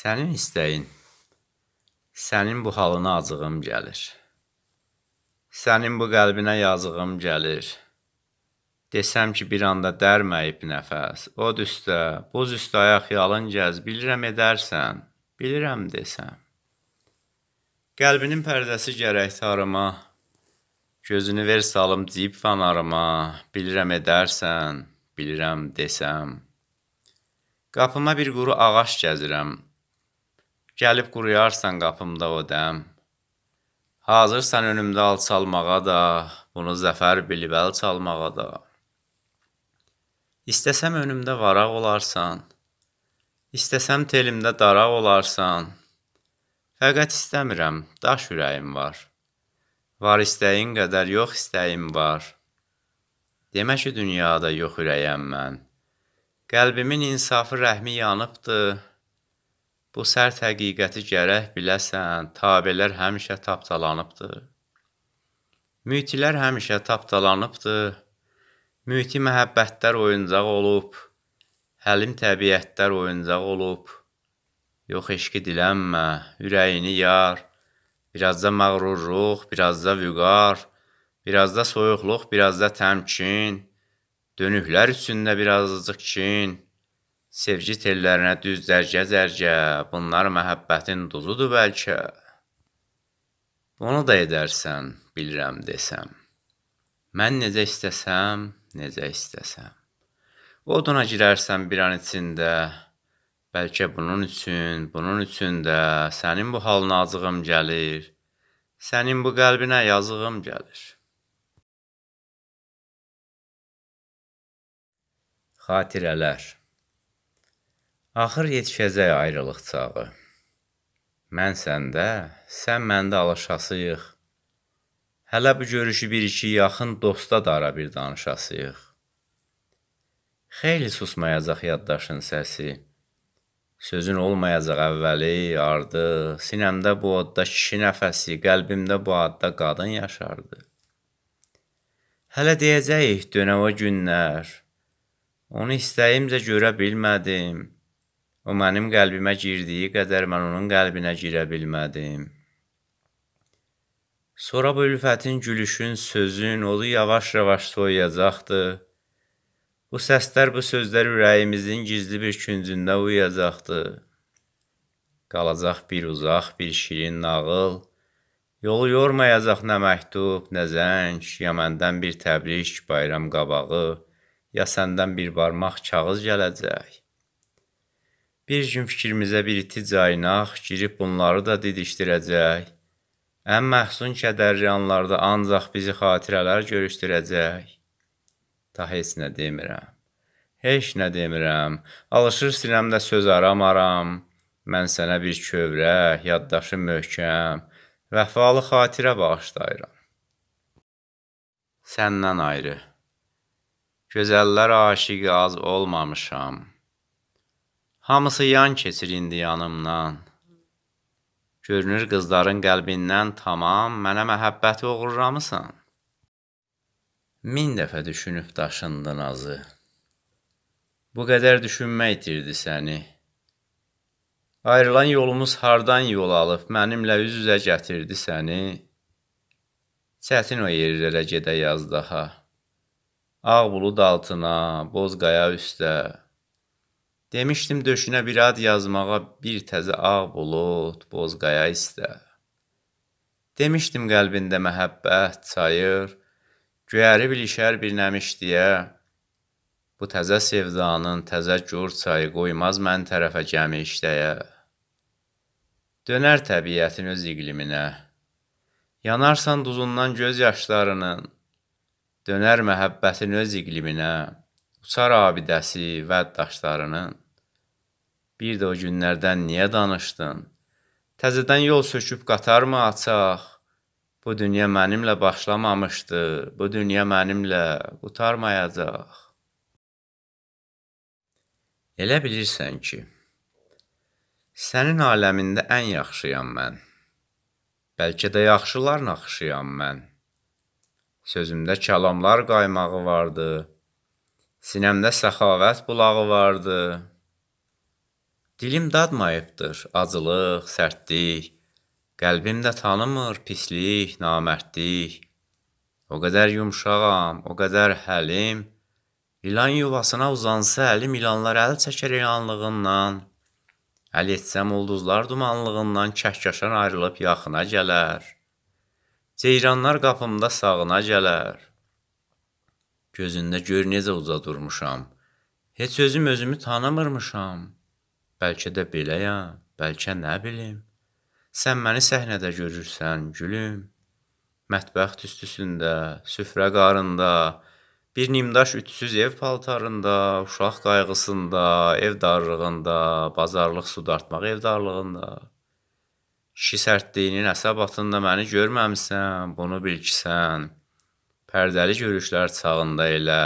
Sənin istəyin, sənin bu halına acığım gəlir. Sənin bu qəlbinə yazığım gəlir. Desəm ki, bir anda dərməyib nəfəs, od üstə, buz üstə ayaq yalın gəz, bilirəm edərsən, bilirəm desəm. Qəlbinin pərdəsi gərək tarıma, Gözünü ver salım cib fanarıma, bilirəm edərsən, bilirəm desəm. Qapıma bir quru ağaç gəzirəm, Gəlib quruyarsan qapımda o dəm. Hazırsan önümdə alçalmağa da, bunu zəfər bilib əl çalmağa da. İstəsəm önümdə varaq olarsan, istəsəm telimdə daraq olarsan. Fəqət istəmirəm, daş ürəyim var. Var istəyin qədər yox istəyim var. Demə ki, dünyada yox ürəyəm mən. Qəlbimin insafı rəhmi yanıbdı. Bu sərt həqiqəti gərək biləsən, tabelər həmişə tapdalanıbdı. Mütilər həmişə tapdalanıbdı. Müti məhəbbətlər oyuncaq olub, həlim təbiətlər oyuncaq olub. Yox eşqi dilənmə, ürəyini yar. Biraz da məğrurluq, biraz da vüqar, biraz da soyuqluq, biraz da təmkin, dönüklər üçün də birazcıq kin. Sevgi tellərinə düz zərgə-zərgə, bunlar məhəbbətin duzudur bəlkə. Bunu da edərsən, bilirəm desəm. Mən necə istəsəm, necə istəsəm. Oduna girərsən bir an içində. Bəlkə bunun üçün, bunun üçün də sənin bu halına acığım gəlir. Sənin bu qəlbinə yazığım gəlir. Xatirələr Axır yetişəcək ayrılıq çağı. Mən səndə, sən məndə alışasıyıq. Hələ bu görüşü bir-iki yaxın dosta da ara bir danışasıyıq. Xeyli susmayacaq yaddaşın səsi. Sözün olmayacaq əvvəli, ardı, sinəmdə bu odda kişi nəfəsi, qəlbimdə bu adda qadın yaşardı. Hələ deyəcəyik dönə o günlər. Onu istəyimcə görə bilmədim. O mənim qəlbimə girdiyi qədər mən onun qəlbinə girə bilmədim. Sonra bu ülfətin, gülüşün, sözün odu yavaş-yavaş soyuyacaqdı. Bu səslər, bu sözlər ürəyimizin gizli bir küncündə uyuyacaqdı. Qalacaq bir uzaq, bir şirin nağıl, Yolu yormayacaq nə məktub, nə zəng, ya məndən bir təbrik, bayram qabağı, ya səndən bir barmaq kağız gələcək. Bir gün fikrimizə bir iti caynaq girib bunları da didişdirəcək. Ən məhsun kədərli anlarda ancaq bizi xatirələr görüşdürəcək. Ta heç nə demirəm. Heç nə demirəm. Alışır sinəmdə söz aramaram. Mən sənə bir kövrək, yaddaşı möhkəm, vəfalı xatirə bağışlayıram. Səndən ayrı. Gözəllər aşiqi az olmamışam. Hamısı yan keçir indi yanımdan. Görünür qızların qəlbindən tamam mənə məhəbbəti oğurlamısan. Min dəfə düşünüb daşındın azı. Bu qədər düşünmək itirdi səni. Ayrılan yolumuz hardan yol alıb, mənimlə üz-üzə gətirdi səni. Çətin o yerlərə gedə yaz daha. Ağ bulud altına, boz qaya üstə, Demişdim döşünə bir ad yazmağa bir təzə ağ bulud, boz qaya istə. Demişdim qəlbində məhəbbət çayır, göyəri bilişər bir nəmiş deyə. Bu təzə sevdanın təzə gür çayı qoymaz mən tərəfə gəmi işləyə. Dönər təbiətin öz iqliminə. Yanarsan duzundan göz yaşlarının, dönər məhəbbətin öz iqliminə. Uçar abidəsi və daşlarının bir də o günlərdən niyə danışdın? Təzədən yol söküb qatarmı açaq? Bu dünya mənimlə başlamamışdı. Bu dünya mənimlə qutarmayacaq. Elə bilirsən ki, sənin aləmində ən yaxşıyam mən. Bəlkə də yaxşılar naxışıyam mən. Sözümdə kəlamlar qaymağı vardı. Sinəmdə səxavət bulağı vardı. Dilim dadmayıbdır acılıq, sərtlik. Qəlbim də tanımır pislik, namərdlik. O qədər yumşağam, o qədər həlim. İlan yuvasına uzansa əlim ilanlar əl çəkər ilanlığından. Əl etsəm ulduzlar dumanlığından kəhkəşan ayrılıb yaxına gələr. Ceyranlar qapımda sağına gələr. Gözündə gör necə uca durmuşam. Heç özüm özümü tanımırmışam. Bəlkə də beləyəm, bəlkə nə bilim. Sən məni səhnədə görürsən, gülüm. Mətbəxt üstüsündə, süfrə qarında, bir nimdaş ütsüz ev paltarında, uşaq qayğısında, ev darlığında, bazarlıq su dartmaq ev darlığında. Kişi sərtliyinin əsəbatında məni görməmisən, bunu bil ki sən. Pərdəli görüşlər çağında elə,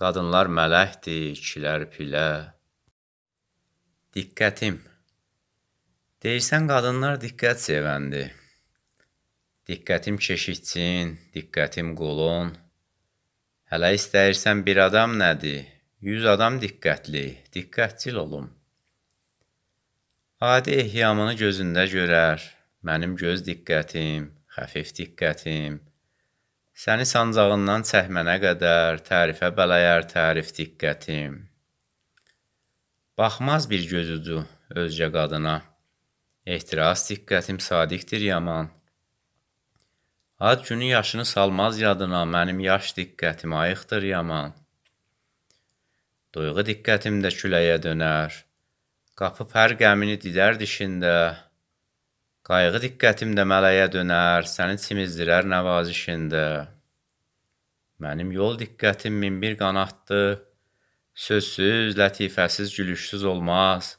qadınlar mələkdir, kişilər pilə. Diqqətim. Deyirsən qadınlar diqqət sevəndir. Diqqətim keşikçin, diqqətim qolun. Hələ istəyirsən bir adam nədir? 100 adam diqqətli, diqqətçil olum. Adi ehyamını gözündə görər. Mənim göz diqqətim, xəfif diqqətim, Səni sancağından çəkmənə qədər tərifə bələyər tərif diqqətim. Baxmaz bir gözücü özcə qadına. Ehtiras diqqətim sadiqdir yaman. Ad günü yaşını salmaz yadına, mənim yaş diqqətim ayıqdır yaman. Duyğu diqqətim də küləyə dönər. Qapı pər qəmini didər dişində. Qayğı diqqətim də mələyə dönər, səni çimizdirər nəvazişində. Mənim yol diqqətim min bir qanaddır. Sözsüz, lətifəsiz, gülüşsüz olmaz.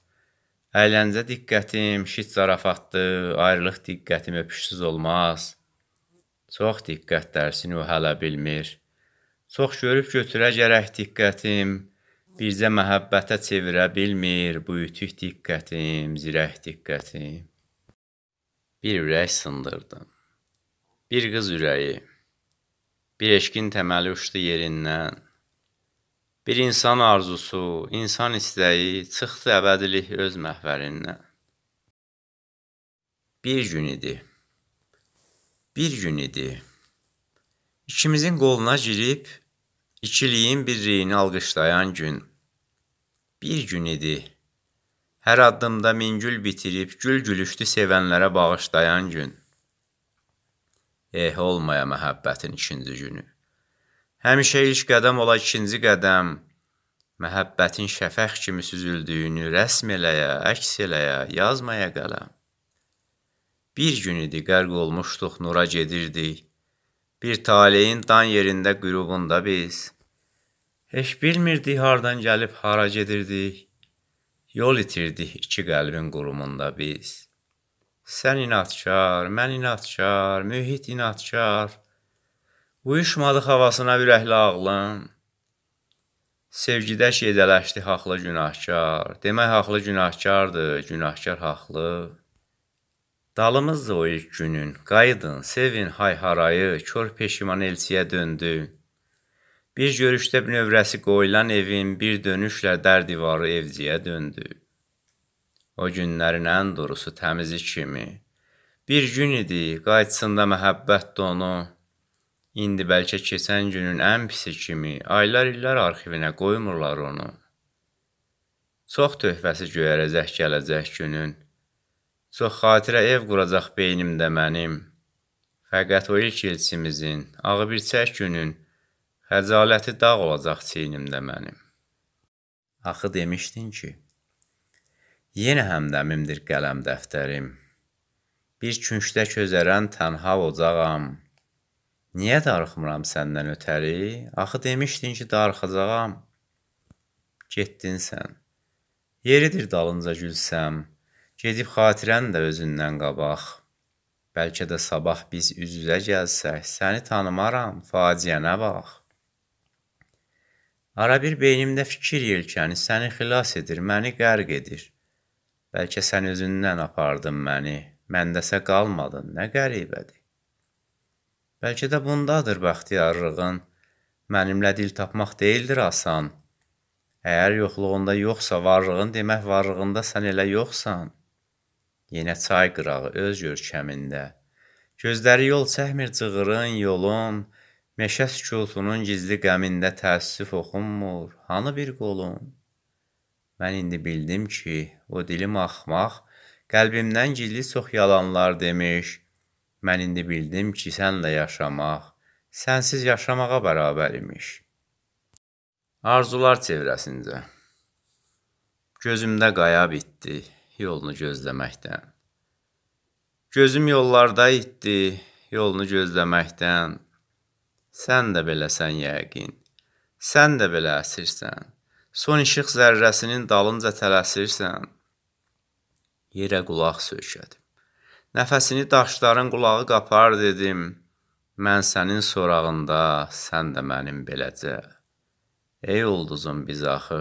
Əyləncə diqqətim şit zarafatdır, ayrılıq diqqətim öpüşsüz olmaz. Çox diqqət dərsini o hələ bilmir. Çox görüb götürə gərək diqqətim, bircə məhəbbətə çevirə bilmir bu ütük diqqətim, zirək diqqətim. Bir ürək sındırdı. Bir qız ürəyi. Bir eşkin təməli uçdu yerindən. Bir insan arzusu, insan istəyi çıxdı əbədilik öz məhvərindən. Bir gün idi. Bir gün idi. İkimizin qoluna girib ikiliyin birliyini alqışlayan gün. Bir gün idi. Hər addımda min gül bitirib gül gülüşdü sevənlərə bağışlayan gün. Eh olmaya məhəbbətin ikinci günü. Həmişə ilk qədəm ola ikinci qədəm. Məhəbbətin şəfəq kimi süzüldüyünü rəsm eləyə, əks eləyə, yazmaya qələm. Bir gün idi qərq olmuşduq, nura gedirdik. Bir taleyin dan yerində qürubunda biz. Heç bilmirdik hardan gəlib hara gedirdik. Yol itirdik iki qəlbin qurumunda biz. Sən inatkar, mən inatkar, mühit inatkar. Uyuşmadı havasına ürəkli ağlım. Sevgidə şeydələşdi haqlı günahkar. Demək haqlı günahkardır, günahkar haqlı. Dalımızdı o ilk günün. Qayıdın, sevin hay harayı, kör peşiman elçiyə döndü. Bir görüşdə bir növrəsi qoyulan evin bir dönüşlə dər divarı evciyə döndü. O günlərin ən durusu təmizi kimi. Bir gün idi, qayıtsında məhəbbət donu. İndi bəlkə keçən günün ən pisi kimi aylar illər arxivinə qoymurlar onu. Çox töhfəsi göyərəcək gələcək günün. Çox xatirə ev quracaq beynimdə mənim. Fəqət o ilk elçimizin, ağı bir çək günün Həcaləti dağ olacaq çiynimdə mənim. Axı demişdin ki, yenə həmdəmimdir qələm dəftərim. Bir küncdə közərən tənha ocağam. Niyə darıxmıram səndən ötəri? Axı demişdin ki, darıxacağam. Getdin sən. Yeridir dalınca gülsəm, gedib xatirən də özündən qabaq. Bəlkə də sabah biz üz-üzə gəlsək, səni tanımaram, faciənə bax. Ara bir beynimdə fikir yelkəni səni xilas edir, məni qərq edir. Bəlkə sən özündən apardın məni, məndəsə qalmadın, nə qəribədir. Bəlkə də bundadır bəxtiyarlığın, mənimlə dil tapmaq deyildir asan. Əgər yoxluğunda yoxsa varlığın, demək varlığında sən elə yoxsan. Yenə çay qırağı öz görkəmində. Gözləri yol çəkmir cığırın, yolun, yolun Meşə sükutunun gizli qəmində təəssüf oxunmur, hanı bir qolun? Mən indi bildim ki, o dilim axmaq, qəlbimdən gizli çox yalanlar demiş. Mən indi bildim ki, sənlə yaşamaq, sənsiz yaşamağa bərabər imiş. Arzular çevrəsində Gözümdə qaya bitdi yolunu gözləməkdən. Gözüm yollarda itdi yolunu gözləməkdən. Sən də beləsən yəqin. Sən də belə əsirsən. Son işıq zərrəsinin dalınca tələsirsən. Yerə qulaq söykədim. Nəfəsini daşların qulağı qapar dedim. Mən sənin sorağında, sən də mənim beləcə. Ey ulduzum biz axı.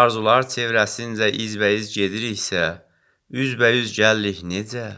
Arzular çevrəsincə izbəyiz gediriksə, üzbəyiz gəllik necə?